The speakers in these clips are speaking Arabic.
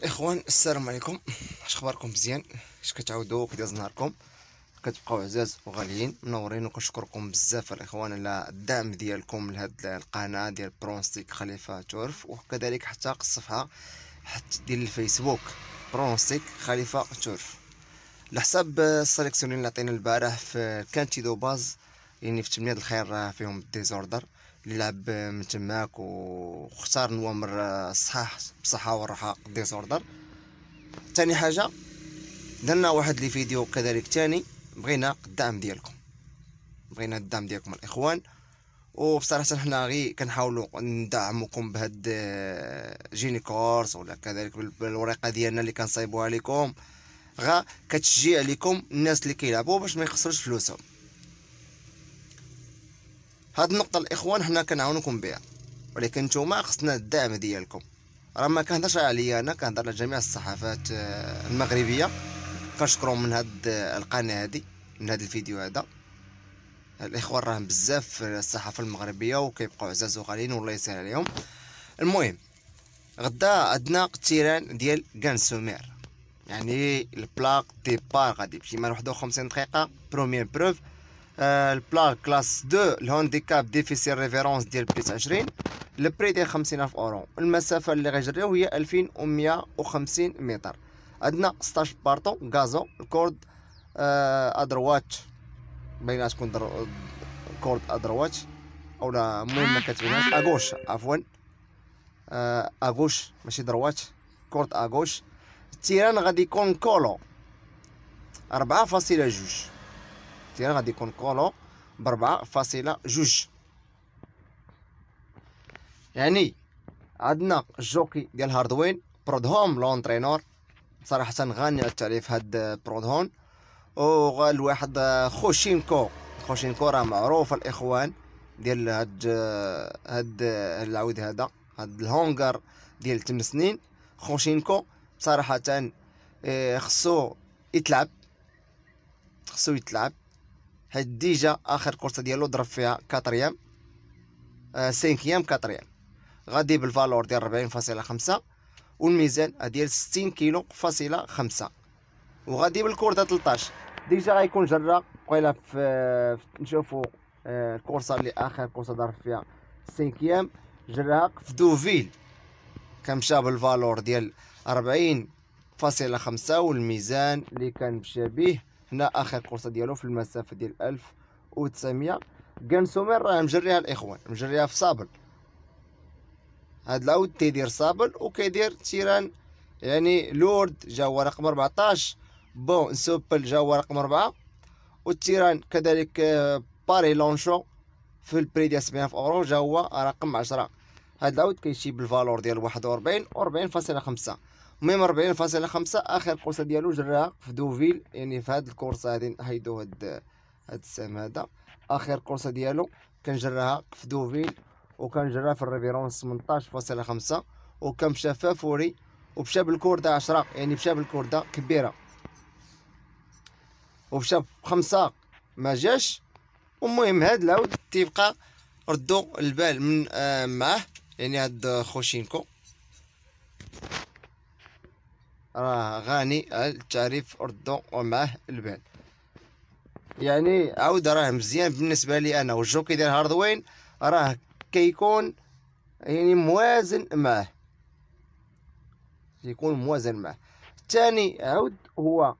الاخوان السلام عليكم اش اخباركم مزيان اش كتعاودوا كيداز نهاركم كتبقاو عزاز وغاليين منورين وكنشكركم بزاف الاخوان على الدعم ديالكم لهاد القناه ديال برونستيك خليفه تورف وكذلك حتى الصفحه حتى ديال الفيسبوك برونستيك خليفه تورف الحساب السليكسيون اللي عطينا البارح في كانتيدو باز يعني في تمنية الخير راه فيهم ديزوردر اللي لعب من تماك واختار نوامر الصحاح آه، بصحة والراحة ديزوردر تاني حاجة درنا واحد لي فيديو كذلك تاني بغينا الدعم ديالكم بغينا الدعم ديالكم الاخوان وبصراحه حنا غير كنحاولوا ندعمكم بهاد آه، جيني كورس ولا كذلك بالوريقة ديالنا اللي كنصايبوها لكم غا كتشجيع لكم الناس اللي كيلعبوا باش ما يخسروش فلوسهم هاد النقطه الاخوان حنا كنعاونكم بها ولكن نتوما خصنا الدعم ديالكم راه ما كنهضرش عليا انا كنهضر على جميع الصحافات آه، المغربيه كنشكرهم من هاد آه، القناه هادي من هاد الفيديو هذا الاخوان راهم بزاف في الصحافه المغربيه وكيبقاو عزاز وغاليين والله يسهل عليهم المهم غدا عندنا اقتران ديال كانسومير يعني البلاك ديبار غادي يمشي مع 51 دقيقه بروميير بروف آه، البلاك كلاس 2 الهانديكاب ديفيسير ريفيرونس ديال بليس 20 البري ديال 50000 اورو المسافه اللي غيجريو هي 2150 متر عندنا 16 بارطون غازو الكورد آه ادروات بيناتكم در... كورد ادروات اولا المهم ما كتبيناش اغوش عفوا آه اغوش ماشي دروات كورد اغوش التيران غادي يكون كولو 4.2 ديالها غادي يكون كولون بربعة فاصلة جوج يعني عندنا الجوكي ديال هاردوين برودهوم لونترينور صراحة غني على التعريف هاد أو الواحد خوشينكو خوشينكو راه معروف الاخوان ديال هاد هاد العود هذا هاد الهونغر ديال 8 سنين خوشينكو صراحة إيه، خصو يتلعب خصو يتلعب هاد ديجا اخر كورسه ديالو ضرب فيها كاتريام آه سينكيام كاتريام غادي بالفالور ديال ربعين فاصلة خمسة والميزان ديال ستين كيلو فاصلة خمسة وغادي بالكورده تلطاش ديجا غيكون جرا قبيله في نشوفو آه الكورسه اللي اخر كورسه ضرب فيها سينكيام جراها في دوفيل كمشى بالفالور ديال ربعين فاصلة خمسة والميزان اللي كان مشى به هنا اخر قرصه ديالو في المسافه ديال 1900 كان سومير راه مجريها الاخوان مجريها في صابل هاد العود تيدير صابل وكيدير تيران يعني لورد جا هو رقم 14 بون سوبل جا هو رقم 4 والتيران كذلك آه، باري لونشو في البري ديال 70 اورو جا هو رقم 10 هاد العود كيشي بالفالور ديال 41 و 40.5 ميم 40.5 اخر قوسه ديالو جراها في دوفيل يعني في هاد الكورسه هادي نحيدو هاد هاد السهم هذا اخر قوسه ديالو كان جراها في دوفيل وكان جراها في الريفيرون 18.5 وكان مشى فافوري ومشى بالكورده 10 يعني مشى بالكورده كبيره ومشى بخمسه ما جاش المهم هاد العود تيبقى ردو البال من آه معاه يعني هاد خوشينكو راه غني على تعريف اردو ومعه البال يعني عاود راه مزيان بالنسبه لي انا والجوكي ديال هاردوين راه كيكون يعني موازن معه يكون موازن معه الثاني عاود هو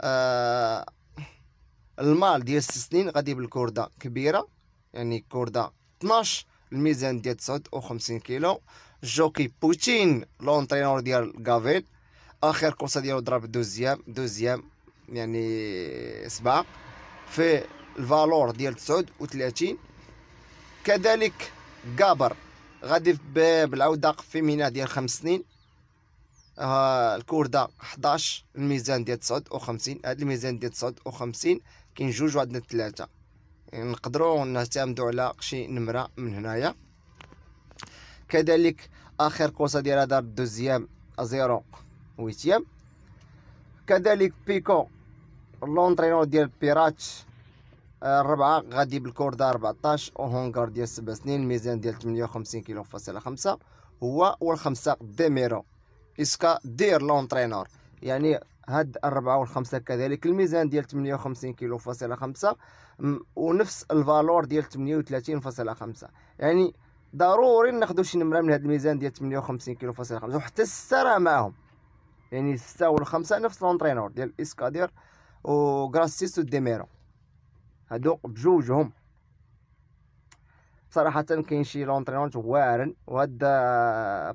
آه المال ديال 6 سنين غادي بالكرده كبيره يعني كرده 12 الميزان ديال 59 كيلو جوكي بوتين لونترينور ديال كافيل اخر كورسه ديالو ضرب دوزيام دوزيام يعني سباق في الفالور ديال 39 كذلك جابر غادي بالعوده في ميناء ديال 5 سنين آه الكورده 11 الميزان ديال 59 هذا الميزان ديال 59 كاين جوج وعندنا ثلاثه يعني نقدروا نعتمدوا على شي نمره من هنايا كذلك اخر كورسه ديال دار الدوزيام 0 ويتيام كذلك بيكو لونترينور ديال بيراتش آه، الربعة غادي بالكوردة 14 وهونغار ديال سبع سنين ميزان ديال 58 كيلو فاصلة خمسة هو والخمسة ديميرو اسكا دير لونترينور يعني هاد الربعة والخمسة كذلك الميزان ديال 58 كيلو فاصلة خمسة ونفس الفالور ديال 38 فاصلة خمسة يعني ضروري ناخدو شي نمرة من هاد الميزان ديال 58 كيلو فاصلة خمسة وحتى السرعة معاهم يعني ستة ولا خمسة نفس لونترينور ديال اسكادير و ديميرو هادو بجوجهم صراحة كاين شي لونترينور واعرين وهاد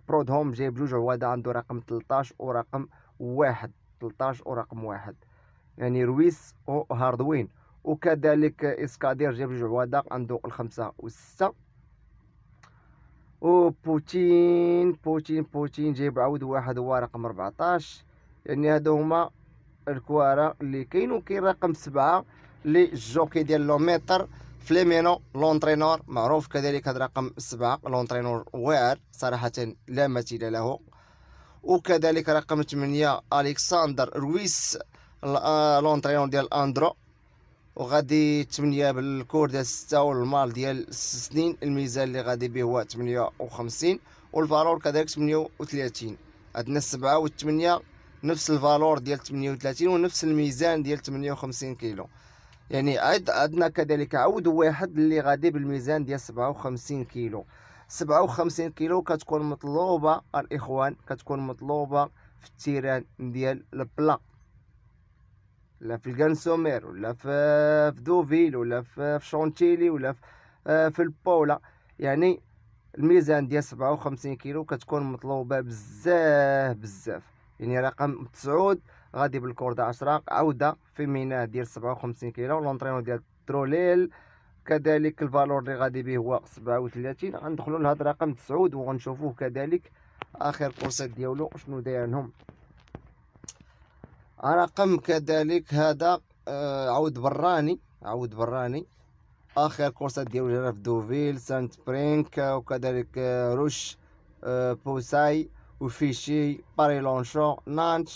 برود هوم جايب بجوج هذا عندو رقم و ورقم واحد و ورقم واحد يعني رويس و وكذلك اسكادير بجوج جوج عوادق عندو الخمسة والستة او بوتين بوتين بوتين جايب عاود واحد هو رقم 14 يعني هادو هما الكوارا اللي كاين وكاين رقم سبعة لي جوكي ديال لوميتر فليمينو لونترينور معروف كذلك هذا رقم سبعة لونترينور واعر صراحة لا مثيل له وكذلك رقم 8 الكسندر رويس آه، لونترينور ديال اندرو وغادي 8 بالكور ديال 6 والمال ديال 6 سنين الميزان اللي غادي به هو 58 والفالور كذلك 38 عندنا 7 و8 نفس الفالور ديال 38 ونفس الميزان ديال 58 كيلو يعني عد عندنا كذلك عود واحد اللي غادي بالميزان ديال 57 كيلو 57 كيلو كتكون مطلوبه الاخوان كتكون مطلوبه في التيران ديال البلا لا في الكانسومير ولا في في دوفيل ولا في شونتيلي ولا في, آه، في البولا يعني الميزان ديال 57 كيلو كتكون مطلوبه بزاف بزاف يعني رقم 9 غادي بالكورده 10 عوده في ميناء ديال 57 كيلو لونطرينو ديال تروليل كذلك الفالور اللي غادي به هو 37 غندخلوا لهذا رقم 9 وغنشوفوه كذلك اخر كورسات ديالو شنو داير لهم رقم كذلك هذا آه، عود براني عود براني اخر كورسات ديالو جرى في دوفيل سانت برينك وكذلك آه، روش آه، بوساي وفيشي باري لونشون نانت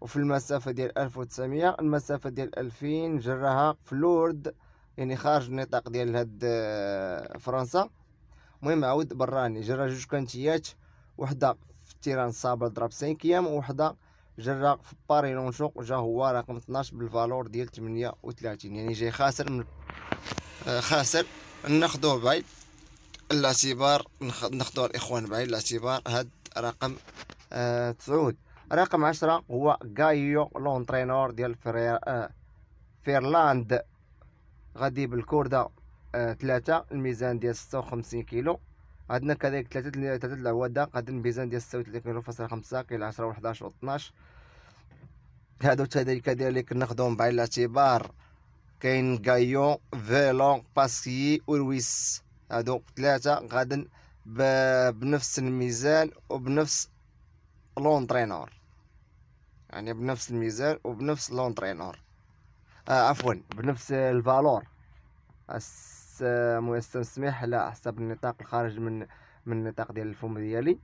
وفي المسافه ديال 1900 المسافه ديال 2000 جراها في لورد يعني خارج النطاق ديال هاد فرنسا المهم عود براني جرا جوج كانتيات وحده في تيران صابر ضرب 5 ايام وحده جرى في باري لونشو جا هو رقم 12 بالفالور ديال 38 يعني جاي خاسر من آه، خاسر ناخذوه بعين الاعتبار ناخذوه الاخوان بعين الاعتبار هاد رقم آه، تسعود رقم 10 هو غايو لونترينور ديال آه، فيرلاند غادي بالكرده ثلاثة الميزان ديال 56 كيلو عندنا كذلك ثلاثة ثلاثة العوادة قادين بيزان ديال ستة وثلاثين فاصلة خمسة كاين عشرة وحداش وطناش هادو كذلك كذلك ناخدهم بعين الاعتبار كاين كايون فيلون باسكي ورويس هادو ثلاثة ب بنفس الميزان وبنفس لونترينور يعني بنفس الميزان وبنفس لونترينور آه عفوا بنفس الفالور مؤسسه آه، سميح على حسب النطاق الخارج من من النطاق ديال الفم ديالي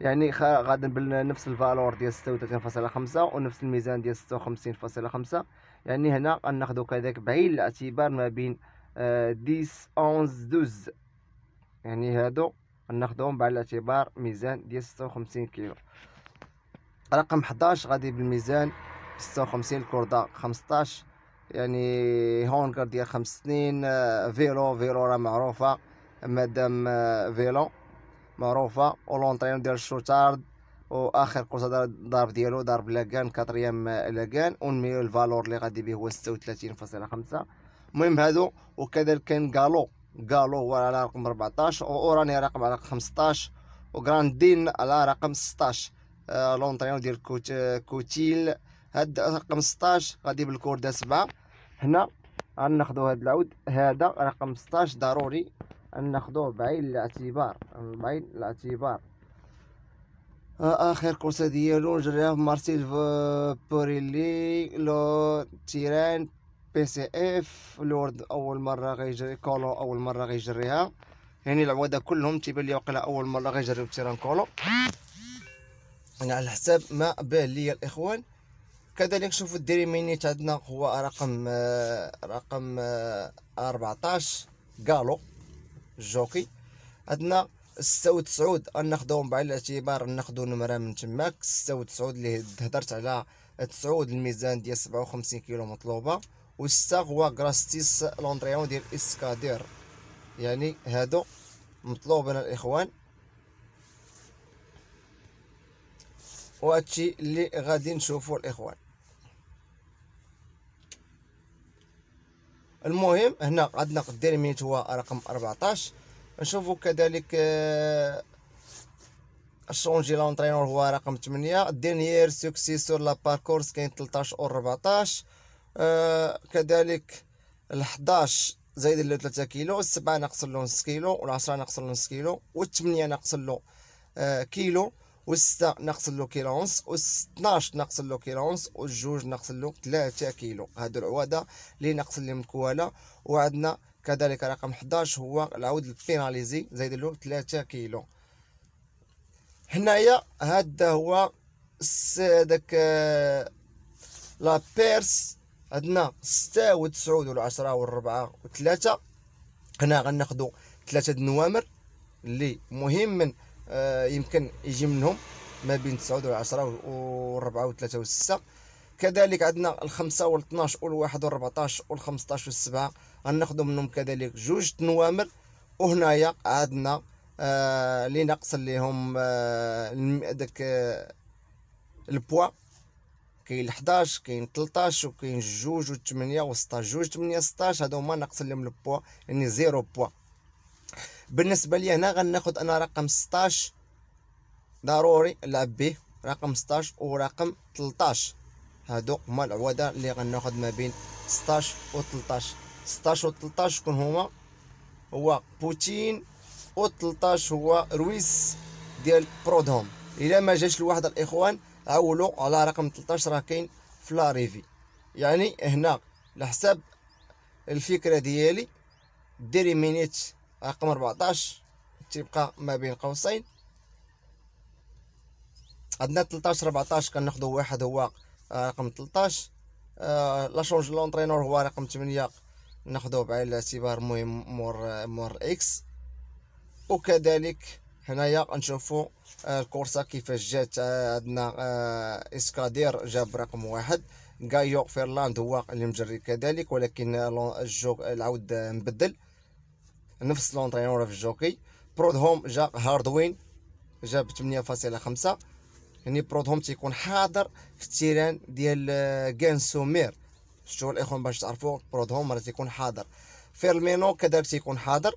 يعني غادي بنفس الفالور ديال 36.5 ونفس الميزان ديال 56.5 يعني هنا غناخدو كذاك بعين الاعتبار ما بين آه، ديس اونز دوز يعني هادو غناخدوهم بعين الاعتبار ميزان ديال 56 كيلو رقم 11 غادي بالميزان 56 الكرده 15 يعني هونكر ديال خمس سنين آه، فيلو فيلو راه معروفه مدام آه، فيلو معروفه ولونطرينو ديال الشوتارد واخر كورسه ضرب ديالو ضرب لاكان كاتريام لاكان ونميو الفالور اللي غادي به هو 36.5 المهم هادو وكذلك كان غالو غالو هو على رقم 14 واوراني رقم على رقم 15 وغراندين على رقم 16 لونطريون آه، ديال كوتيل هاد رقم 16 غادي بالكور دا 7 هنا غناخدو هاد العود هذا رقم 16 ضروري غناخدوه بعين الاعتبار بعين الاعتبار آه، اخر كورسه ديالو جريها في مارسيل بوريلي لو تيران بي سي اف لورد اول مره غيجري كولو اول مره غيجريها يعني العواده كلهم تيبان لي وقيلا اول مره غيجريو تيران كولو انا يعني على حساب ما بان ليا الاخوان كذلك شوفوا الديري مينيت عندنا هو رقم آه، رقم 14 آه، غالو جوكي عندنا 96 ناخذهم بعين الاعتبار ناخذوا نمره من تماك 96 اللي هضرت على 9 الميزان ديال 57 كيلو مطلوبه و 6 هو كراستيس لوندريون ديال اسكادير يعني هادو مطلوبين الاخوان وهادشي اللي غادي نشوفو الاخوان المهم هنا عندنا قدير ميت هو رقم 14 نشوفوا كذلك آه، الشونجي لونترينور هو رقم 8 دينيير سوكسيسور لا باركورس كاين 13 و 14 كذلك ال 11 زايد له 3 كيلو 7 ناقص له نص كيلو و10 ناقص له نص كيلو و8 ناقص له آه كيلو ستة ناقص له كيلونس و 12 ناقص له كيلونس و جوج ناقص له 3 كيلو هادو العوادة اللي ناقص لي مكواله الكوالا وعندنا كذلك رقم 11 هو العود البيناليزي زايد له 3 كيلو هنايا هذا هو داك آه، لا بيرس عندنا ستة و تسعود و عشرة و ربعة و تلاتة هنا غناخدو تلاتة د النوامر اللي مهم من آه، يمكن يجي منهم ما بين 9 و10 و4 و3 و6 كذلك عندنا الخمسة وال12 1 و 14 وال15 و 7 غناخذوا منهم كذلك جوج تنوامر وهنايا عندنا آه اللي لهم ليهم آه داك آه البوا كاين 11 كاين 13 وكاين جوج و8 و16 جوج 8 16 هادو هما ناقص لهم البوا يعني زيرو بوا بالنسبه لي هنا غناخذ انا رقم 16 ضروري نلعب به رقم 16 ورقم 13 هادو هما العوادة اللي غناخد ما بين 16 و 13 16 و 13 شكون هما هو بوتين و 13 هو رويس ديال برودهوم الا ما جاش لواحد الاخوان عولوا على رقم 13 راه كاين في لاريفي يعني هنا على حساب الفكره ديالي ديري مينيت رقم 14 تيبقى ما بين قوسين عندنا 13 14 كناخذوا واحد هو آه، رقم 13 آه، لا شونج لونترينور هو رقم 8 ناخذوه بعين الاعتبار مهم مور مور اكس وكذلك هنايا غنشوفوا آه، الكورسا كيفاش جات عندنا اسكادير جاب رقم واحد غايو فيرلاند هو اللي مجري كذلك ولكن الجو العود مبدل نفس لونطريون في الجوكي برودهوم جا هاردوين جا ب 8.5 يعني برودهوم تيكون حاضر في التيران ديال كان سومير شتو الاخوان باش تعرفوا برودهوم راه تيكون حاضر فيرمينو كذلك تيكون حاضر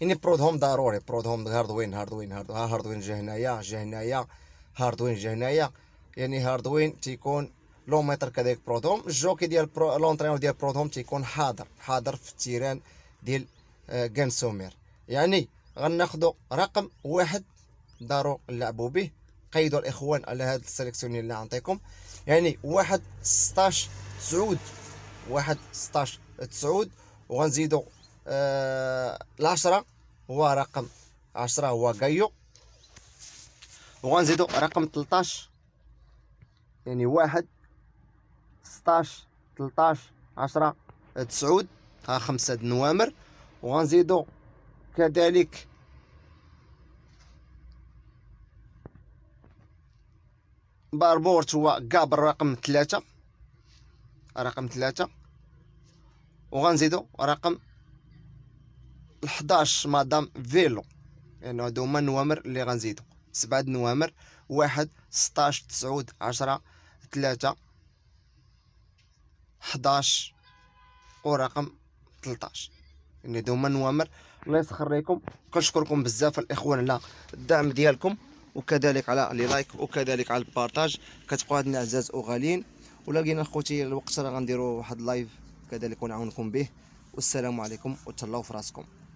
يعني برودهوم ضروري برودهوم هاردوين هاردوين هاردوين هاردوين جا هنايا جا هنايا هاردوين جا هنايا يعني هاردوين تيكون لو كذلك برودهوم الجوكي ديال برو لونطريون ديال برودهوم تيكون حاضر حاضر في التيران ديال آه، كانسومير يعني غناخذوا رقم واحد داروا نلعبوا به قيدوا الاخوان على هذا السيليكسيون اللي غنعطيكم يعني واحد 16 تسعود واحد 16 تسعود وغنزيدوا آه العشرة هو رقم عشرة هو كايو وغنزيدوا رقم 13 يعني واحد 16 13 10 تسعود ها خمسة النوامر وغنزيدو كذلك باربورت هو كاب رقم ثلاثة رقم ثلاثة وغنزيدو رقم الحداش مدام فيلو يعني هادو هما النوامر اللي غنزيدو سبعة النوامر واحد ستاش تسعود عشرة ثلاثة حداش ورقم 13 يعني دوما نوامر الله يسخر ليكم كنشكركم بزاف الاخوان على الدعم ديالكم وكذلك على لي لايك وكذلك على البارطاج كتبقوا عندنا اعزاز وغاليين ولا لقينا اخوتي الوقت راه غنديروا واحد لايف كذلك ونعاونكم به والسلام عليكم وتهلاو في راسكم